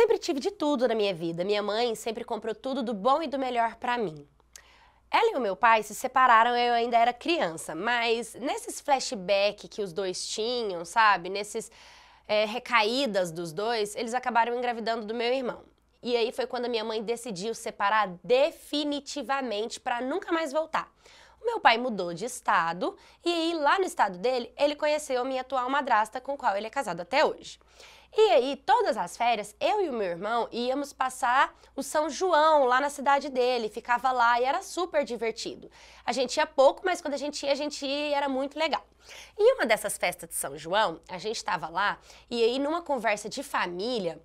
sempre tive de tudo na minha vida. Minha mãe sempre comprou tudo do bom e do melhor para mim. Ela e o meu pai se separaram, eu ainda era criança, mas nesses flashbacks que os dois tinham, sabe? Nesses é, recaídas dos dois, eles acabaram engravidando do meu irmão. E aí foi quando a minha mãe decidiu separar definitivamente para nunca mais voltar. O meu pai mudou de estado e aí lá no estado dele, ele conheceu a minha atual madrasta com qual ele é casado até hoje. E aí, todas as férias, eu e o meu irmão íamos passar o São João lá na cidade dele, ficava lá e era super divertido. A gente ia pouco, mas quando a gente ia, a gente ia e era muito legal. E uma dessas festas de São João, a gente estava lá e aí numa conversa de família,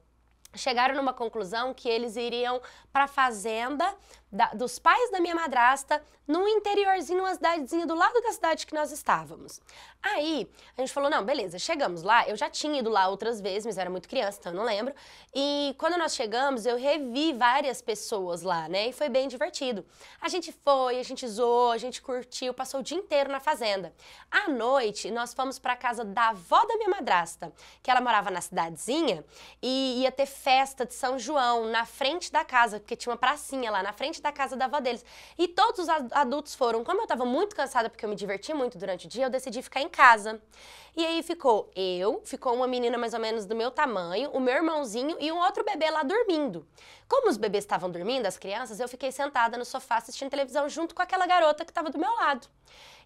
chegaram numa conclusão que eles iriam para a fazenda da, dos pais da minha madrasta, num interiorzinho, uma cidadezinha do lado da cidade que nós estávamos. Aí a gente falou: não, beleza, chegamos lá. Eu já tinha ido lá outras vezes, mas era muito criança, então eu não lembro. E quando nós chegamos, eu revi várias pessoas lá, né? E foi bem divertido. A gente foi, a gente zoou, a gente curtiu, passou o dia inteiro na fazenda. À noite, nós fomos para casa da avó da minha madrasta, que ela morava na cidadezinha e ia ter festa de São João na frente da casa, porque tinha uma pracinha lá na frente da casa da avó deles. E todos os adultos foram. Como eu tava muito cansada porque eu me diverti muito durante o dia, eu decidi ficar em casa. E aí ficou eu, ficou uma menina mais ou menos do meu tamanho, o meu irmãozinho e um outro bebê lá dormindo. Como os bebês estavam dormindo, as crianças, eu fiquei sentada no sofá assistindo televisão junto com aquela garota que estava do meu lado.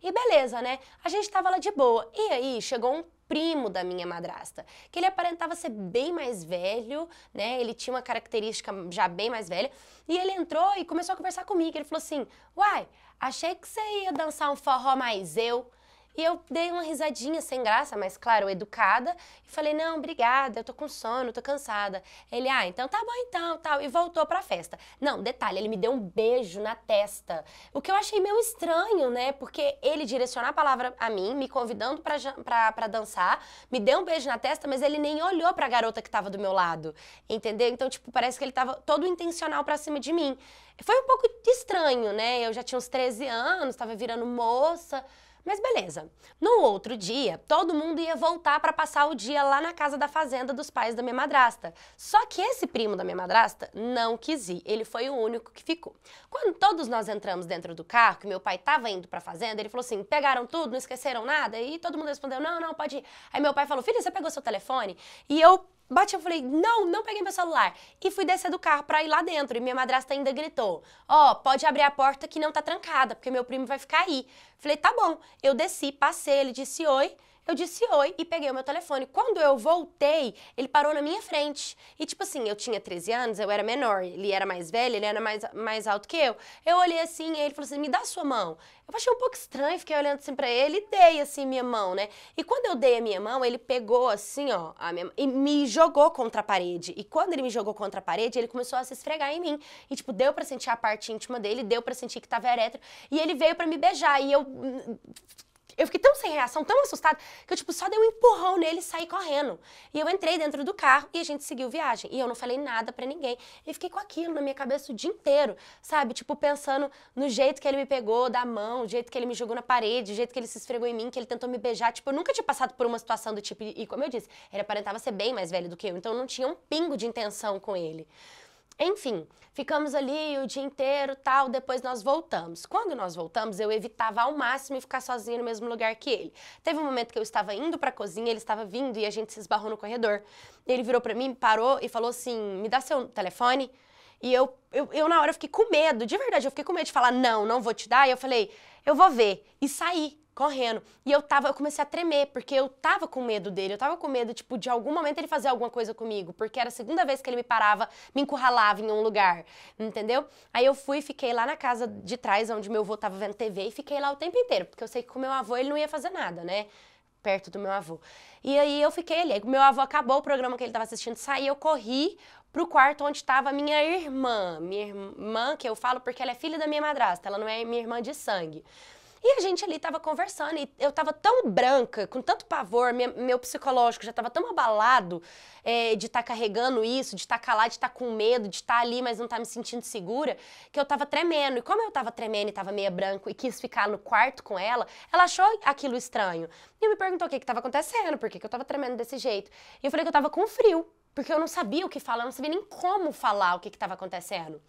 E beleza, né? A gente tava lá de boa. E aí chegou um primo da minha madrasta, que ele aparentava ser bem mais velho, né? Ele tinha uma característica já bem mais velha. E ele entrou e começou a conversar comigo. Ele falou assim: Uai, achei que você ia dançar um forró mais eu. E eu dei uma risadinha sem graça, mas claro, educada, e falei: "Não, obrigada, eu tô com sono, tô cansada". Ele: "Ah, então tá bom então", tal, e voltou para a festa. Não, detalhe, ele me deu um beijo na testa. O que eu achei meio estranho, né? Porque ele direcionar a palavra a mim, me convidando para dançar, me deu um beijo na testa, mas ele nem olhou para a garota que tava do meu lado. Entendeu? Então, tipo, parece que ele tava todo intencional para cima de mim. Foi um pouco estranho, né? Eu já tinha uns 13 anos, tava virando moça. Mas beleza. No outro dia, todo mundo ia voltar para passar o dia lá na casa da fazenda dos pais da minha madrasta. Só que esse primo da minha madrasta não quis ir. Ele foi o único que ficou. Quando todos nós entramos dentro do carro, que meu pai estava indo para a fazenda, ele falou assim: "Pegaram tudo, não esqueceram nada?" E todo mundo respondeu: "Não, não, pode ir". Aí meu pai falou: "Filha, você pegou seu telefone?" E eu bati, eu falei, não, não peguei meu celular. E fui descer do carro pra ir lá dentro. E minha madrasta ainda gritou: Ó, oh, pode abrir a porta que não tá trancada, porque meu primo vai ficar aí. Falei, tá bom. Eu desci, passei, ele disse oi. Eu disse oi e peguei o meu telefone. Quando eu voltei, ele parou na minha frente. E tipo assim, eu tinha 13 anos, eu era menor, ele era mais velho, ele era mais, mais alto que eu. Eu olhei assim e ele falou assim: me dá sua mão. Eu achei um pouco estranho, fiquei olhando assim pra ele e dei assim minha mão, né? E quando eu dei a minha mão, ele pegou assim, ó, a minha, e me jogou contra a parede. E quando ele me jogou contra a parede, ele começou a se esfregar em mim. E tipo, deu pra sentir a parte íntima dele, deu pra sentir que tava erétrico. E ele veio pra me beijar. E eu eu fiquei tão sem reação, tão assustada, que eu, tipo, só dei um empurrão nele e saí correndo. E eu entrei dentro do carro e a gente seguiu viagem. E eu não falei nada para ninguém. E fiquei com aquilo na minha cabeça o dia inteiro, sabe? Tipo, pensando no jeito que ele me pegou da mão, o jeito que ele me jogou na parede, o jeito que ele se esfregou em mim, que ele tentou me beijar. Tipo, eu nunca tinha passado por uma situação do tipo. E como eu disse, ele aparentava ser bem mais velho do que eu, então eu não tinha um pingo de intenção com ele. Enfim, ficamos ali o dia inteiro, tal, depois nós voltamos. Quando nós voltamos, eu evitava ao máximo ficar sozinha no mesmo lugar que ele. Teve um momento que eu estava indo para a cozinha, ele estava vindo e a gente se esbarrou no corredor. Ele virou para mim, parou e falou assim: "Me dá seu telefone?" E eu, eu, eu, na hora, fiquei com medo, de verdade, eu fiquei com medo de falar, não, não vou te dar. E eu falei, eu vou ver. E saí correndo. E eu tava, eu comecei a tremer, porque eu tava com medo dele, eu tava com medo, tipo, de algum momento ele fazer alguma coisa comigo, porque era a segunda vez que ele me parava, me encurralava em um lugar, entendeu? Aí eu fui, fiquei lá na casa de trás, onde meu avô tava vendo TV, e fiquei lá o tempo inteiro, porque eu sei que com meu avô ele não ia fazer nada, né? perto do meu avô. E aí eu fiquei ali. Meu avô acabou o programa que ele tava assistindo, saí, eu corri, pro quarto onde estava minha irmã. Minha irmã, que eu falo porque ela é filha da minha madrasta, ela não é minha irmã de sangue. E a gente ali estava conversando, e eu estava tão branca, com tanto pavor, minha, meu psicológico já estava tão abalado é, de estar tá carregando isso, de estar tá de estar tá com medo, de estar tá ali, mas não estar tá me sentindo segura, que eu estava tremendo. E como eu estava tremendo e estava meia branco e quis ficar no quarto com ela, ela achou aquilo estranho. E me perguntou o que que acontecendo, por que, que eu estava tremendo desse jeito. E eu falei que eu estava com frio. Porque eu não sabia o que falar, eu não sabia nem como falar o que estava acontecendo.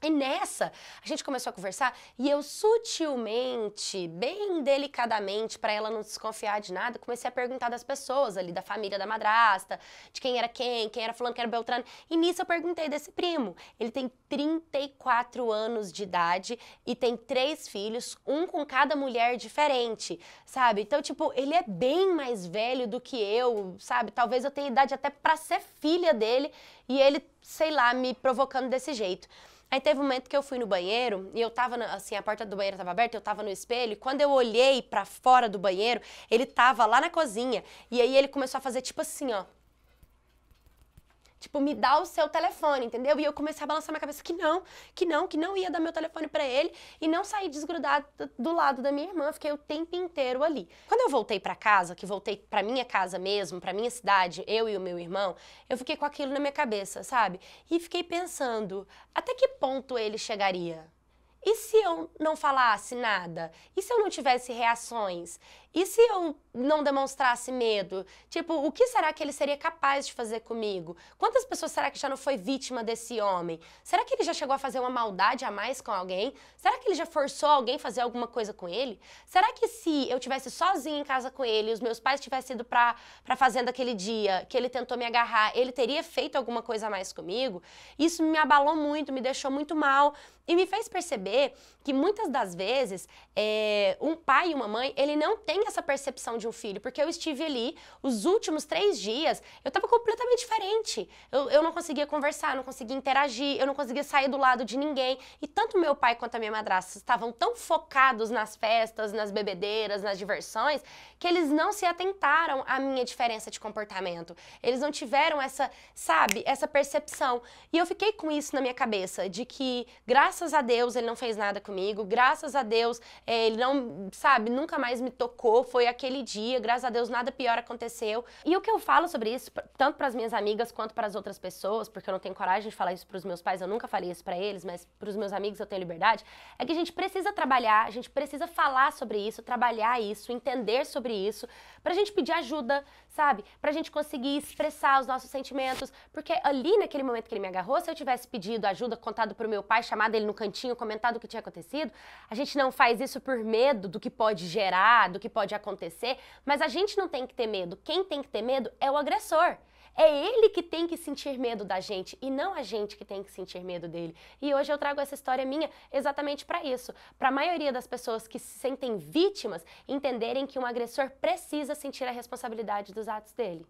E nessa, a gente começou a conversar e eu sutilmente, bem delicadamente, para ela não desconfiar de nada, comecei a perguntar das pessoas ali, da família da madrasta, de quem era quem, quem era fulano, quem era Beltrano. E nisso eu perguntei desse primo. Ele tem 34 anos de idade e tem três filhos, um com cada mulher diferente, sabe? Então, tipo, ele é bem mais velho do que eu, sabe? Talvez eu tenha idade até para ser filha dele e ele, sei lá, me provocando desse jeito. Aí teve um momento que eu fui no banheiro e eu tava, na, assim, a porta do banheiro tava aberta, eu tava no espelho, e quando eu olhei para fora do banheiro, ele tava lá na cozinha. E aí ele começou a fazer tipo assim, ó. Tipo, me dá o seu telefone, entendeu? E eu comecei a balançar minha cabeça que não, que não, que não ia dar meu telefone para ele e não sair desgrudada do lado da minha irmã, fiquei o tempo inteiro ali. Quando eu voltei para casa, que voltei para minha casa mesmo, para minha cidade, eu e o meu irmão, eu fiquei com aquilo na minha cabeça, sabe? E fiquei pensando, até que ponto ele chegaria? E se eu não falasse nada? E se eu não tivesse reações? E se eu não demonstrasse medo? Tipo, o que será que ele seria capaz de fazer comigo? Quantas pessoas será que já não foi vítima desse homem? Será que ele já chegou a fazer uma maldade a mais com alguém? Será que ele já forçou alguém a fazer alguma coisa com ele? Será que se eu tivesse sozinha em casa com ele, os meus pais tivessem ido pra, pra fazenda aquele dia que ele tentou me agarrar, ele teria feito alguma coisa a mais comigo? Isso me abalou muito, me deixou muito mal e me fez perceber que muitas das vezes é, um pai e uma mãe, ele não tem essa percepção de um filho, porque eu estive ali os últimos três dias, eu estava completamente diferente. Eu, eu não conseguia conversar, não conseguia interagir, eu não conseguia sair do lado de ninguém. E tanto meu pai quanto a minha madrasta estavam tão focados nas festas, nas bebedeiras, nas diversões, que eles não se atentaram à minha diferença de comportamento. Eles não tiveram essa, sabe, essa percepção. E eu fiquei com isso na minha cabeça, de que graças a Deus ele não fez nada comigo, graças a Deus eh, ele não, sabe, nunca mais me tocou foi aquele dia, graças a Deus nada pior aconteceu. E o que eu falo sobre isso, tanto para as minhas amigas quanto para as outras pessoas, porque eu não tenho coragem de falar isso para os meus pais, eu nunca falei isso para eles, mas para os meus amigos eu tenho liberdade, é que a gente precisa trabalhar, a gente precisa falar sobre isso, trabalhar isso, entender sobre isso, para a gente pedir ajuda, sabe? Pra gente conseguir expressar os nossos sentimentos. Porque ali, naquele momento que ele me agarrou, se eu tivesse pedido ajuda, contado pro meu pai, chamado ele no cantinho, comentado o que tinha acontecido, a gente não faz isso por medo do que pode gerar, do que pode acontecer, mas a gente não tem que ter medo. Quem tem que ter medo é o agressor. É ele que tem que sentir medo da gente e não a gente que tem que sentir medo dele. E hoje eu trago essa história minha exatamente para isso, para a maioria das pessoas que se sentem vítimas entenderem que um agressor precisa sentir a responsabilidade dos atos dele.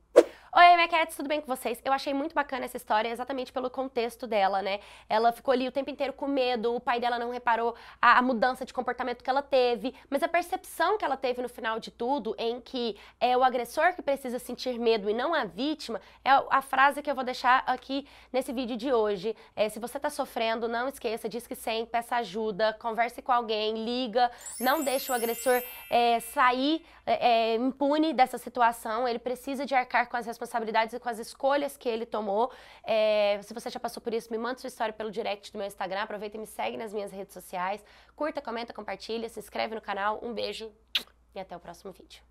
Oi, Mequetes, tudo bem com vocês? Eu achei muito bacana essa história, exatamente pelo contexto dela, né? Ela ficou ali o tempo inteiro com medo, o pai dela não reparou a, a mudança de comportamento que ela teve, mas a percepção que ela teve no final de tudo, em que é o agressor que precisa sentir medo e não a vítima, é a frase que eu vou deixar aqui nesse vídeo de hoje. É, se você tá sofrendo, não esqueça, diz que sim, peça ajuda, converse com alguém, liga, não deixe o agressor é, sair é, é impune dessa situação, ele precisa de arcar com as responsabilidades e com as escolhas que ele tomou. É, se você já passou por isso, me manda sua história pelo direct do meu Instagram. Aproveita e me segue nas minhas redes sociais. Curta, comenta, compartilha, se inscreve no canal. Um beijo e até o próximo vídeo.